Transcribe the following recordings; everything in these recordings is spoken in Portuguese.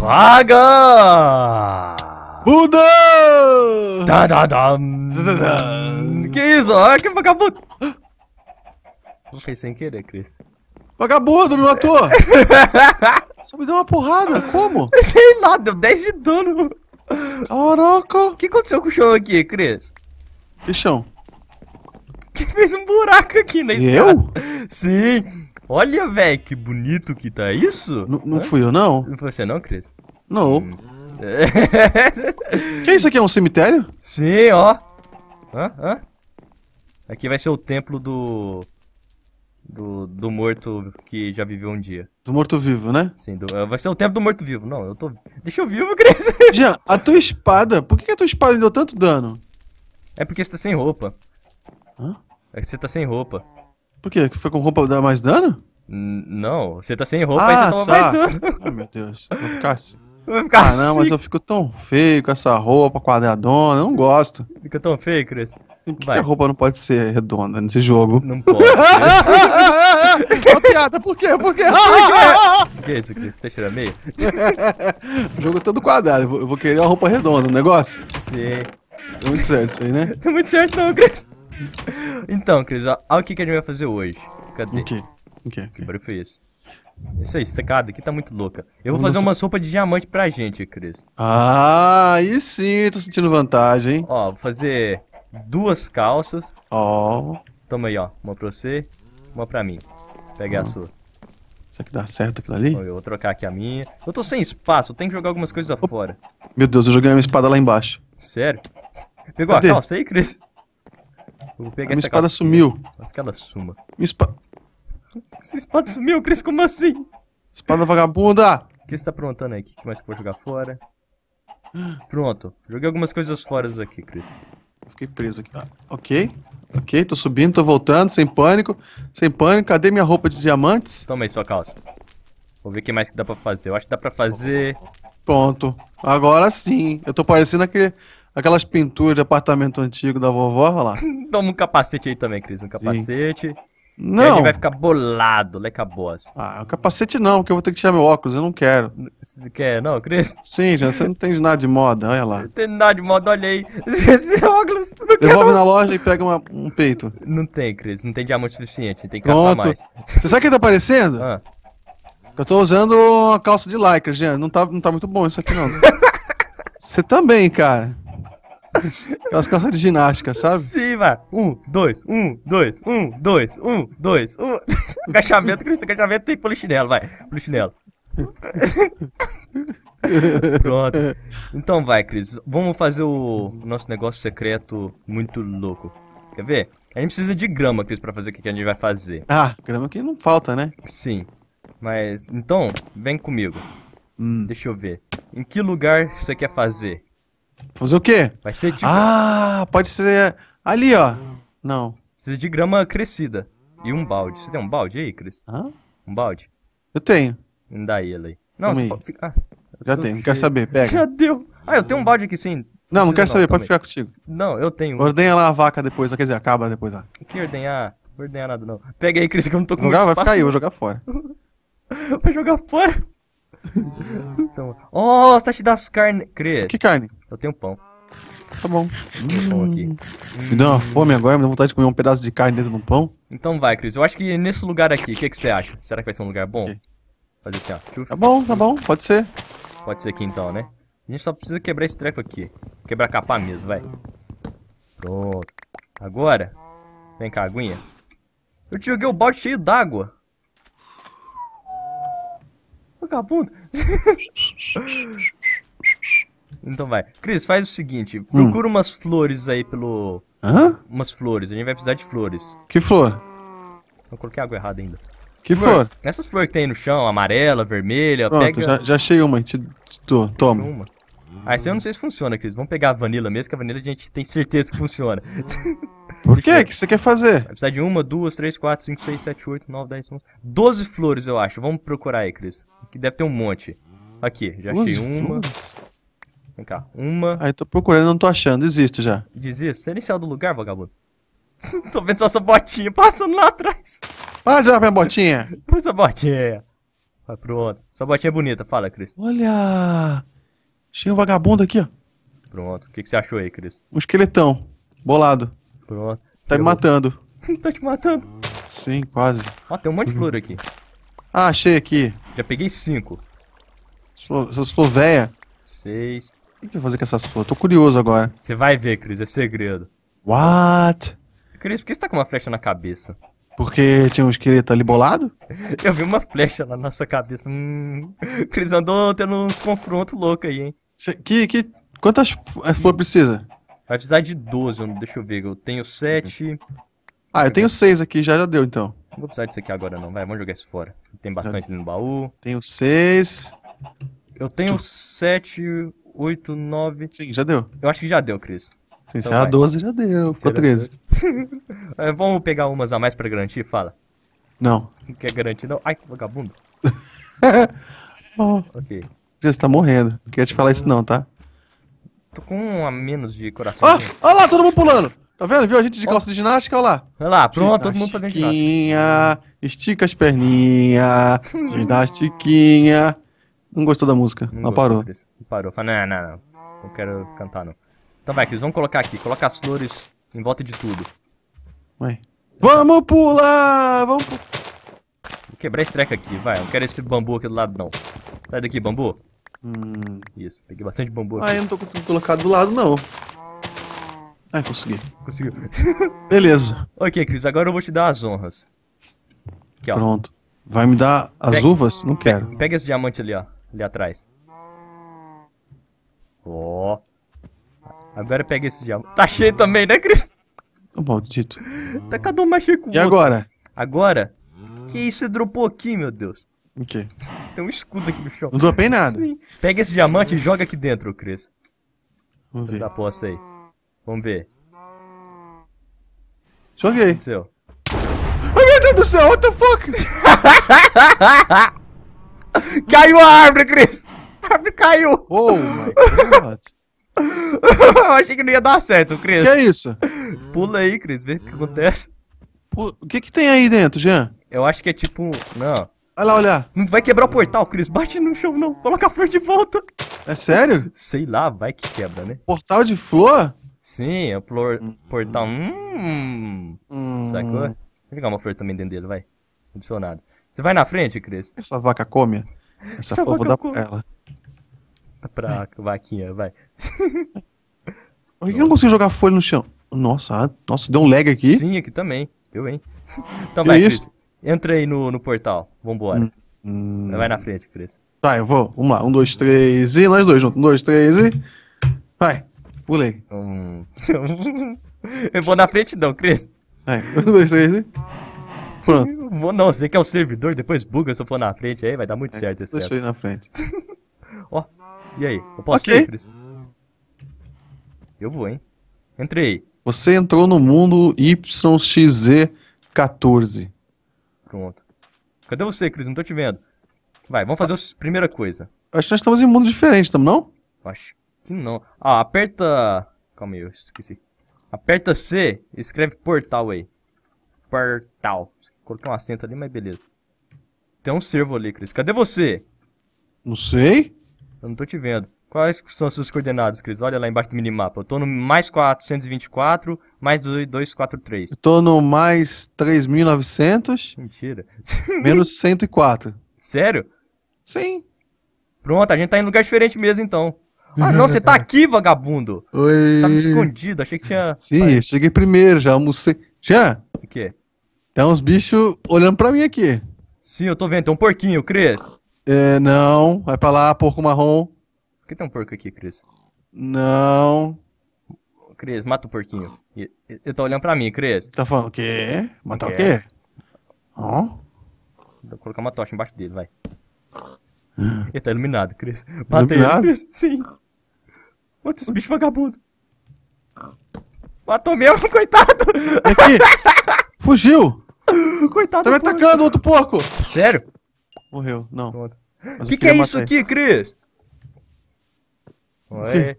Vaga! Buda! Da, da, da. Que isso? Olha ah, que vagabundo! Não fez sem querer, Cris. Vagabundo, me matou! Só me deu uma porrada, como? Sei lá, deu 10 de dano. Caraca! O que aconteceu com o chão aqui, Cris? Que chão? Que fez um buraco aqui na escada. Eu? Sim! Olha, velho, que bonito que tá isso. N não Hã? fui eu, não. Não foi você não, Cris? Não. Hum. que isso aqui? É um cemitério? Sim, ó. Hã? Hã? Aqui vai ser o templo do... Do, do morto que já viveu um dia. Do morto-vivo, né? Sim, do, eh, vai ser o tempo do morto-vivo. Não, eu tô... Deixa eu vivo, Cris. Jean, a tua espada... Por que a tua espada deu tanto dano? É porque você tá sem roupa. Hã? É que você tá sem roupa. Por quê? Foi com roupa dar mais dano? N não, você tá sem roupa, ah, aí você toma tá. mais dano. Oh, meu Deus, vou ficar assim. Vai ficar ah, assim. não, mas assim. eu fico tão feio com essa roupa quadradona, eu não gosto. Fica tão feio, Cris. Por que, que, a roupa não pode ser redonda nesse jogo? Não pode. Né? Ô, piada, por quê? Por quê? Por que isso, Cris? Você tá cheirando meio? o jogo é todo quadrado, eu vou, querer uma roupa redonda, o um negócio? Sim. Tá muito certo isso aí, né? Tá muito certo não, Cris então, Cris, olha o que, que a gente vai fazer hoje. Cadê? O que? O okay. que? barulho foi esse? Essa estacada aqui tá muito louca. Eu vou fazer uma sopa de diamante pra gente, Cris. Ah, aí sim, tô sentindo vantagem, hein? Ó, vou fazer duas calças. Ó. Oh. Toma aí, ó. Uma pra você, uma pra mim. Pega a hum. sua. Será que dá certo aquilo ali? Eu vou trocar aqui a minha. Eu tô sem espaço, eu tenho que jogar algumas coisas Opa. fora. Meu Deus, eu joguei uma espada lá embaixo. Sério? Pegou Cadê? a calça aí, Cris? Vou pegar a espada sumiu. Mas que ela suma. Minha espada... Essa espada sumiu, Cris, como assim? Espada vagabunda! O que você tá aprontando aí? O que, mais pode eu jogar fora? Pronto. Joguei algumas coisas fora aqui, Cris. Fiquei preso aqui. Ah, ok. Ok, tô subindo, tô voltando, sem pânico. Sem pânico. Cadê minha roupa de diamantes? Toma aí sua calça. Vou ver o que mais que dá pra fazer. Eu acho que dá pra fazer... Pronto. Agora sim. Eu tô parecendo aquele, Aquelas pinturas de apartamento antigo da vovó, olha lá. Toma um capacete aí também, Cris. Um capacete. Sim. Não. Ele vai ficar bolado, leca boss. Ah, o capacete não, porque eu vou ter que tirar meu óculos, eu não quero. Você quer, não, Cris? Sim, já você não tem nada de moda, olha lá. Não tem nada de moda, olha aí. Esse óculos, tu não Devolve na loja e pega uma, um peito. Não tem, Cris, não tem diamante suficiente, tem que Pronto. caçar mais. Você sabe o que tá aparecendo? Ah. Eu tô usando uma calça de lycra, Jean. Não tá, não tá muito bom isso aqui, não. você também, cara. Aquelas calças de ginástica, sabe? Sim, vai. Um, dois, um, dois, um, dois, um, dois, um. Agachamento, Cris, agachamento tem polichinelo, vai. Polichinelo. Pronto. Então vai, Cris. Vamos fazer o nosso negócio secreto muito louco. Quer ver? A gente precisa de grama, Cris, pra fazer o que a gente vai fazer. Ah, grama que não falta, né? Sim. Mas, então, vem comigo. Hum. Deixa eu ver. Em que lugar você quer fazer? Fazer o quê? Vai ser tipo. Ah, pode ser. Ali, ó. Não. Precisa de grama crescida. E um balde. Você tem um balde aí, Cris? Hã? Um balde? Eu tenho. Me dá ele aí. Não, você aí. pode ficar. Ah, Já tenho, não quero saber, pega. Já deu. Ah, eu tenho um balde aqui sim. Não, não quero saber, pode ficar contigo. Não, eu tenho. Ordenha lá a vaca depois, quer dizer, acaba depois lá. Que ordenhar? Não vou ordenhar nada não. Pega aí, Cris, que eu não tô com Jogar, muito espaço. Vai ficar aí, vou jogar fora. vai jogar fora? então, oh, você tá te das carnes. Cris. Que carne? Eu tenho pão. Tá bom. Pão hum. aqui. Me deu uma fome agora, me deu vontade de comer um pedaço de carne dentro do pão. Então vai, Cris. Eu acho que nesse lugar aqui, o que, que você acha? Será que vai ser um lugar bom? Okay. Fazer assim, ó. Tá bom, tá bom. Pode ser. Pode ser aqui então, né? A gente só precisa quebrar esse treco aqui. Quebrar a capa mesmo, vai. Pronto. Agora. Vem cá, aguinha. Eu te joguei o balde cheio d'água. Vagabundo. Então vai. Cris, faz o seguinte: hum. procura hum. umas flores aí pelo. Hã? Umas flores, a gente vai precisar de flores. Que flor? Eu coloquei água errada ainda. Que flor? flor? Essas flores que tem aí no chão, amarela, vermelha, Pronto, pega... já, já achei uma, te, te dou, toma. Uma. Ah, isso eu não sei se funciona, Cris. Vamos pegar a vanila mesmo, que a vanila a gente tem certeza que funciona. Por quê? O que você quer fazer? Vai precisar de uma, duas, três, quatro, cinco, seis, sete, oito, nove, dez, onze... Doze flores, eu acho. Vamos procurar aí, Cris. Que deve ter um monte. Aqui, já achei uma. Flores? Vem cá. Uma. Aí tô procurando, não tô achando. Desisto já. Desisto? Você nem saiu do lugar, vagabundo. tô vendo só essa botinha passando lá atrás. Para de lá minha botinha. essa botinha. Vai pronto. Sua botinha é bonita, fala, Cris. Olha! Tinha um vagabundo aqui, ó. Pronto. O que, que você achou aí, Cris? Um esqueletão. Bolado. Pronto. Tá me matando. tá te matando? Sim, quase. Ó, tem um monte de flor aqui. Ah, achei aqui. Já peguei cinco. flor véia. Seis. O que eu vou fazer com essa sua? Tô curioso agora. Você vai ver, Cris, é segredo. What? Cris, por que você tá com uma flecha na cabeça? Porque tinha um esqueleto ali bolado? Eu vi uma flecha na nossa cabeça. Hum, Cris andou tendo uns confrontos loucos aí, hein? Cê, que, que, quantas eh, flores precisa? Vai precisar de 12, deixa eu ver. Eu tenho 7. Ah, eu tenho 6 aqui, já, já deu então. Não vou precisar disso aqui agora não, vai, vamos jogar isso fora. Tem bastante ali no baú. Tenho 6. Eu tenho 7, 8, 9. Sim, já deu. Eu acho que já deu, Cris. Sim, então, se é a 12 já deu, ficou 13. É, vamos pegar umas a mais pra garantir? Fala. Não. Não quer garantir, não? Ai, que vagabundo. oh. Ok. Você tá morrendo. Não queria te falar isso, não, tá? Tô com um a menos de coração. Ah, olha lá, todo mundo pulando. Tá vendo? Viu a gente de calça de ginástica? Olha lá. Olha lá, pronto, todo mundo fazendo ginástica. Estica as perninhas. ginastiquinha. Não gostou da música. Não, não gostou, parou. Chris parou. Falou, não, não, não. Não quero cantar, não. Então vai, Cris, vamos colocar aqui. Coloca as flores em volta de tudo. Vai. Vamos pular! Vamos pular! Vou quebrar esse treco aqui, vai. Eu quero esse bambu aqui do lado, não. Sai daqui, bambu. Hum. Isso, peguei bastante bambu aqui. Ah, eu não tô conseguindo colocar do lado, não. Ah, consegui. Conseguiu. Beleza. ok, Cris, agora eu vou te dar as honras. Aqui, Pronto. Vai me dar as Pega... uvas? Não quero. Pega esse diamante ali, ó. Ali atrás. Ó. Agora pega esse diamante. Tá cheio também, né, Cris? maldito. Tá cada um mais cheio com o E outro. agora? Agora? Que, que é isso você dropou aqui, meu Deus? O quê? Tem um escudo aqui no chão. Não dropei nada. Sim. Pega esse diamante e joga aqui dentro, Cris. Vamos ver. Dá posse aí. Vamos ver. Joguei. O que aconteceu? Ai, meu Deus do céu, what the fuck? Caiu a árvore, Cris! árvore caiu. Oh my god. eu achei que não ia dar certo, Cris. Que é isso? Pula aí, Cris, vê o que acontece. O que que tem aí dentro, Jean? Eu acho que é tipo... Não. Olha lá, olha. Não vai quebrar o portal, Cris. Bate no chão, não. Coloca a flor de volta. É sério? Sei lá, vai que quebra, né? Portal de flor? Sim, é o flor... Hum. portal... Hum... hum. Sacou? Vou pegar uma flor também dentro dele, vai. Adicionado. Você vai na frente, Cris? Essa vaca come? Essa, Essa flor vou dar come. pra ela pra é. vaquinha, vai. Por que eu não consigo jogar folha no chão? Nossa, nossa, deu um lag aqui. Sim, aqui também. Deu, hein? Então vai, Cris. Entra aí no, no portal. Vambora. Hum, hum, Vai na frente, Cris. Tá, eu vou. Vamos lá. Um, dois, três e nós dois juntos. Um, dois, três e. Vai. Pulei. Hum. eu vou na frente não, Cris. Vai. Um, dois, três e. Pronto. Vou não, você que é o servidor, depois buga se eu for na frente aí, vai dar muito é, certo esse Deixa eu ir na frente. E aí, eu posso okay. ir, Cris? Eu vou, hein? Entrei. Você entrou no mundo YXZ14. Pronto. Cadê você, Cris? Não tô te vendo. Vai, vamos fazer a primeira coisa. Acho que nós estamos em um mundo diferente, estamos não? Acho que não. Ah, aperta... Calma aí, eu esqueci. Aperta C e escreve portal aí. Portal. Coloquei um acento ali, mas beleza. Tem um servo ali, Cris. Cadê você? Não sei. Eu não tô te vendo. Quais são as suas coordenadas, Cris? Olha lá embaixo do minimapa. Eu tô no mais 424, mais 243. Eu tô no mais 3.900. Mentira. Menos 104. Sério? Sim. Pronto, a gente tá em lugar diferente mesmo, então. Ah, não, você tá aqui, vagabundo. Oi. Tava escondido, achei que tinha... Sim, Vai. cheguei primeiro, já almocei. Tinha? O quê? Tem uns bichos olhando pra mim aqui. Sim, eu tô vendo. Tem um porquinho, Cris. É, não, vai pra lá, porco marrom. Por que tem um porco aqui, Cris? Não. Cris, mata o porquinho. Ele tá olhando pra mim, Cris. Tá falando o quê? Matar o quê? Ó. Vou colocar uma tocha embaixo dele, vai. Ah. Ele tá iluminado, Cris. Mata ele, Cris. Sim. Mata esse bicho vagabundo. Matou mesmo, coitado. Aqui. Fugiu. Coitado Tá me atacando, outro porco. Sério? Morreu, não. O que, que é isso aqui, Cris? Oi.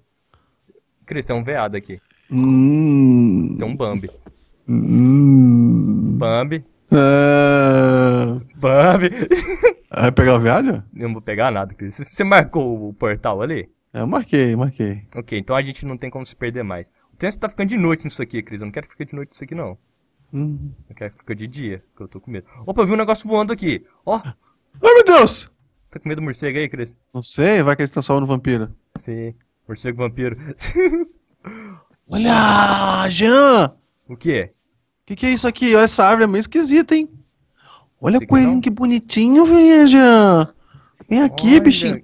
Cris, tem um veado aqui. Hum. Tem um Bambi. Hum. Bambi. Ah. Bambi. Vai pegar o veado? Não vou pegar nada, Cris. Você marcou o portal ali? Eu marquei, marquei. Ok, então a gente não tem como se perder mais. O tempo tá ficando de noite nisso aqui, Cris. Eu não quero ficar de noite nisso aqui, não. Hum. Eu quero ficar de dia, que eu tô com medo. Opa, eu vi um negócio voando aqui. Ó. Oh. Ai, meu Deus! Tá com medo do morcego aí, Cris? Não sei, vai que ele tá só no vampiro. Sim, morcego vampiro. Olha, Jean! O quê? O que, que é isso aqui? Olha essa árvore, é meio esquisita, hein? Olha o coelhinho, que, bonitinho, bonitinho, veja! Vem aqui, Olha, bichinho.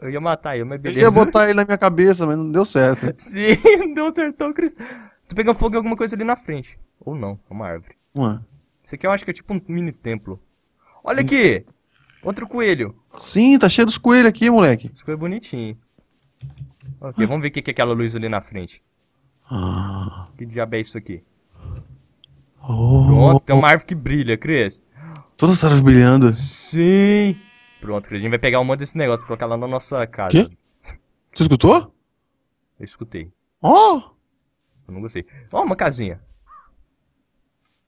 Eu ia matar ele, mas beleza. Eu ia botar ele na minha cabeça, mas não deu certo. Sim, não deu certo, Cris. Tu pegando fogo em alguma coisa ali na frente. Ou não, é uma árvore. Ué. Isso aqui eu acho que é tipo um mini templo. Olha aqui! Outro coelho. Sim, tá cheio dos coelhos aqui, moleque. Os coelhos é bonitinhos. Ok, vamos ver o que é aquela luz ali na frente. Ah. Que diabo é isso aqui? Oh. Pronto, tem uma árvore que brilha, Cris. Todas as árvores brilhando. Sim. Pronto, Cris, a gente vai pegar um monte desse negócio e colocar lá na nossa casa. Quê? Você escutou? Eu escutei. Oh! Eu não gostei. Ó, oh, uma casinha.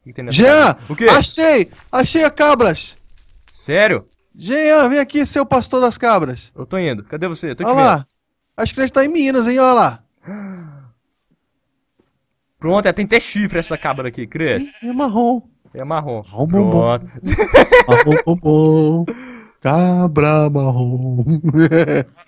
O que, que tem nessa Jean! Casa? O quê? Achei! Achei a cabras! Sério? Jean, vem aqui, seu pastor das cabras. Eu tô indo. Cadê você? Eu tô Olha lá. Acho que a gente tá em Minas, hein? Olha lá. Pronto, tem até chifre essa cabra aqui, Cris. É marrom. É marrom. marrom Pronto. marrom, bom. Cabra marrom.